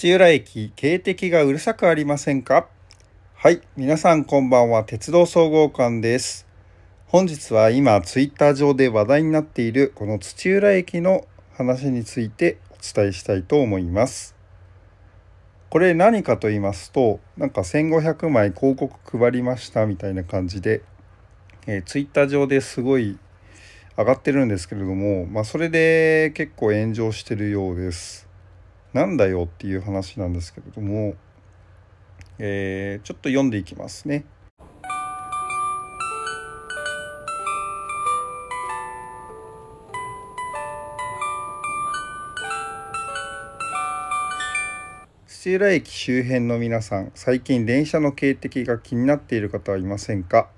土浦駅警笛がうるさくありませんかはい、皆さんこんばんは、鉄道総合館です。本日は今、ツイッター上で話題になっているこの土浦駅の話についてお伝えしたいと思います。これ何かと言いますと、なんか1500枚広告配りましたみたいな感じで、えー、ツイッター上ですごい上がってるんですけれども、まあ、それで結構炎上してるようです。なんだよっていう話なんですけれども、えー、ちょっと読んでいきますね。土浦駅周辺の皆さん最近電車の警笛が気になっている方はいませんか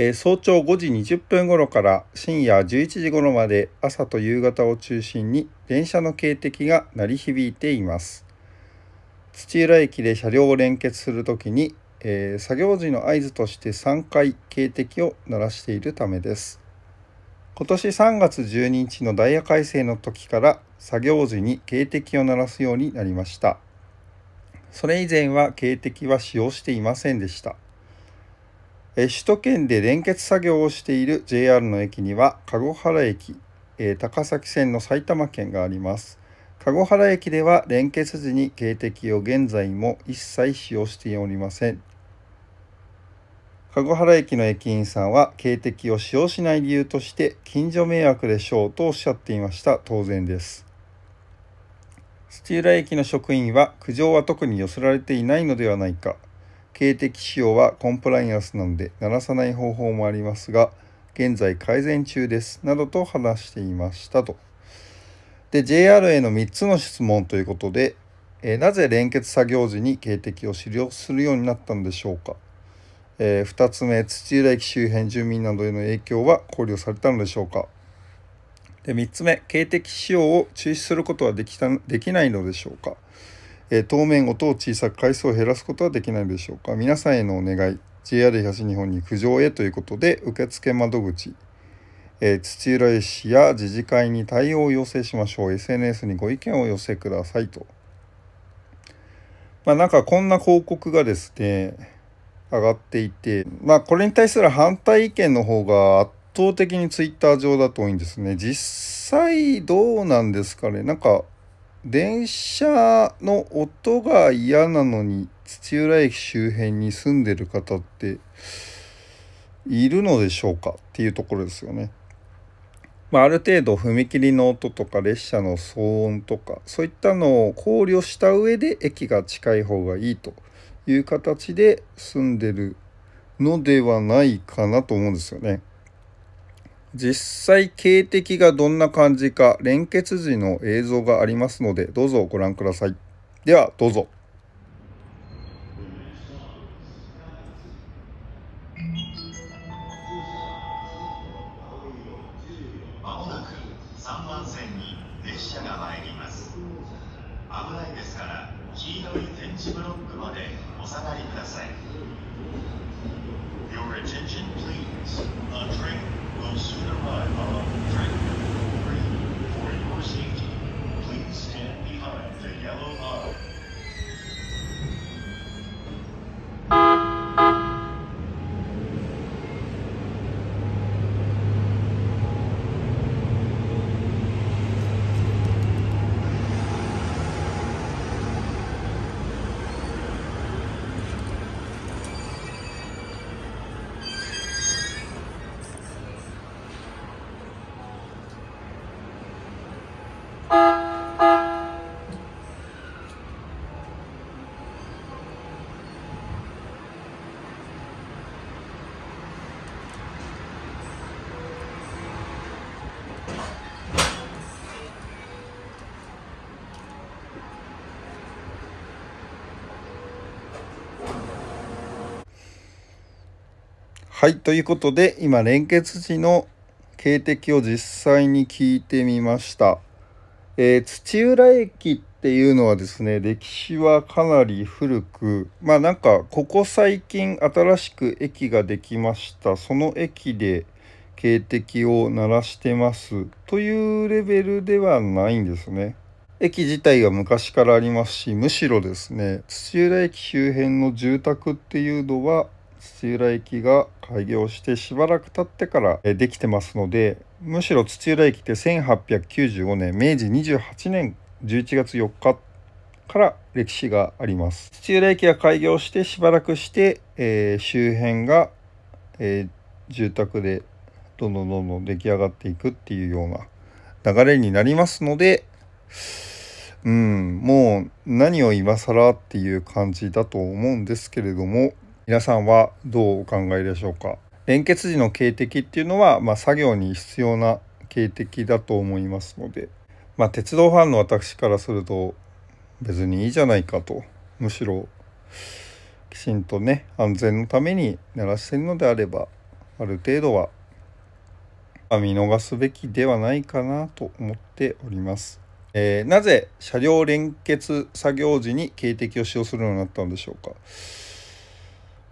えー、早朝5時20分頃から深夜11時頃まで朝と夕方を中心に電車の警笛が鳴り響いています土浦駅で車両を連結するときに、えー、作業時の合図として3回警笛を鳴らしているためです今年3月12日のダイヤ改正の時から作業時に警笛を鳴らすようになりましたそれ以前は警笛は使用していませんでした首都圏で連結作業をしている JR の駅には籠原駅、高崎線の埼玉県があります。籠原駅では連結時に警笛を現在も一切使用しておりません。籠原駅の駅員さんは警笛を使用しない理由として近所迷惑でしょうとおっしゃっていました。当然です。土浦駅の職員は苦情は特に寄せられていないのではないか。警笛使用はコンプライアンスなので鳴らさない方法もありますが、現在改善中です。などと話していましたと。で、JR への3つの質問ということで、えー、なぜ連結作業時に警笛を使用するようになったのでしょうか。えー、2つ目、土浦駅周辺住民などへの影響は考慮されたのでしょうか。で3つ目、警笛使用を中止することはできたできないのでしょうか。え当面音を小さく回数を減らすことはできないでしょうか皆さんへのお願い JR 東日本に苦情へということで受付窓口、えー、土浦市や自治会に対応を要請しましょう SNS にご意見を寄せくださいとまあなんかこんな広告がですね上がっていてまあこれに対する反対意見の方が圧倒的に twitter 上だと多いんですね実際どうなんですかねなんか電車の音が嫌なのに土浦駅周辺に住んでる方っているのでしょうかっていうところですよね。まあ、ある程度踏切の音とか列車の騒音とかそういったのを考慮した上で駅が近い方がいいという形で住んでるのではないかなと思うんですよね。実際警笛がどんな感じか連結時の映像がありますのでどうぞご覧くださいではどうぞ電池ブロックまでお下がりください。Your attention please. A train will soon arrive For your safety, please stand behind the yellow line. はい、ということで、今、連結時の警笛を実際に聞いてみました。えー、土浦駅っていうのはですね、歴史はかなり古く、まあなんか、ここ最近新しく駅ができました。その駅で警笛を鳴らしてますというレベルではないんですね。駅自体が昔からありますし、むしろですね、土浦駅周辺の住宅っていうのは、土浦駅が開業してしばらく経ってからできてますのでむしろ土浦駅って1895年明治28年11月4日から歴史があります土浦駅が開業してしばらくして、えー、周辺が、えー、住宅でどんどんどんどん出来上がっていくっていうような流れになりますのでうんもう何を今更っていう感じだと思うんですけれども皆さんはどうお考えでしょうか連結時の警笛っていうのは、まあ、作業に必要な警笛だと思いますので、まあ、鉄道ファンの私からすると別にいいじゃないかとむしろきちんとね安全のために鳴らしてるのであればある程度は見逃すべきではないかなと思っております。えー、なぜ車両連結作業時に警笛を使用するようになったんでしょうか。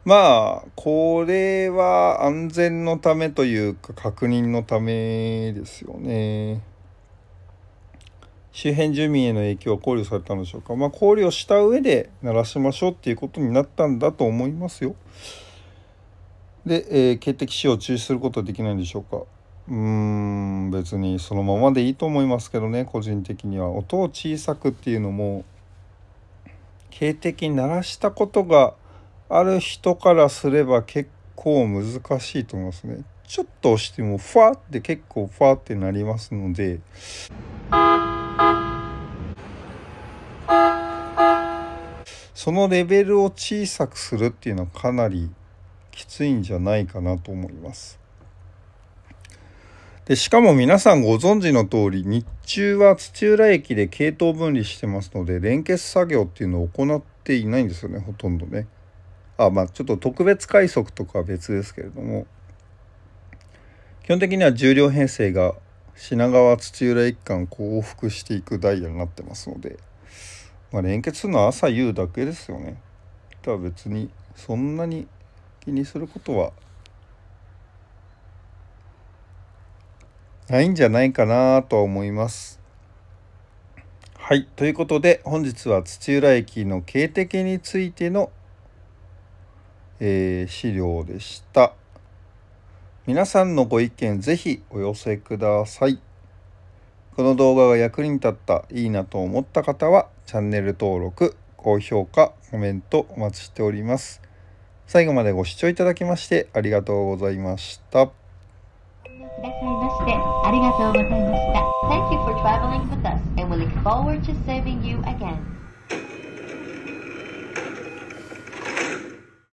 まあ、これは安全のためというか確認のためですよね。周辺住民への影響は考慮されたのでしょうか。まあ、考慮した上で鳴らしましょうっていうことになったんだと思いますよ。で、えー、警笛使用を中止することはできないんでしょうか。うーん、別にそのままでいいと思いますけどね、個人的には。音を小さくっていうのも、警笛鳴らしたことが、ある人からすれば結構難しいと思いますね。ちょっと押してもファーって結構ファーってなりますので。そのレベルを小さくするっていうのはかなりきついんじゃないかなと思います。でしかも皆さんご存知の通り日中は土浦駅で系統分離してますので連結作業っていうのを行っていないんですよねほとんどね。あまあちょっと特別快速とかは別ですけれども基本的には重量編成が品川土浦一貫降伏していくダイヤになってますので、まあ、連結するのは朝夕だけですよね。とは別にそんなに気にすることはないんじゃないかなとは思います。はいということで本日は土浦駅の警笛についてのえー、資料でした。皆さんのご意見ぜひお寄せください。この動画が役に立った、いいなと思った方はチャンネル登録、高評価、コメントお待ちしております。最後までご視聴いただきましてありがとうございました。くださいましてありがとうございました。Thank you for traveling with us and we look forward to saving you again.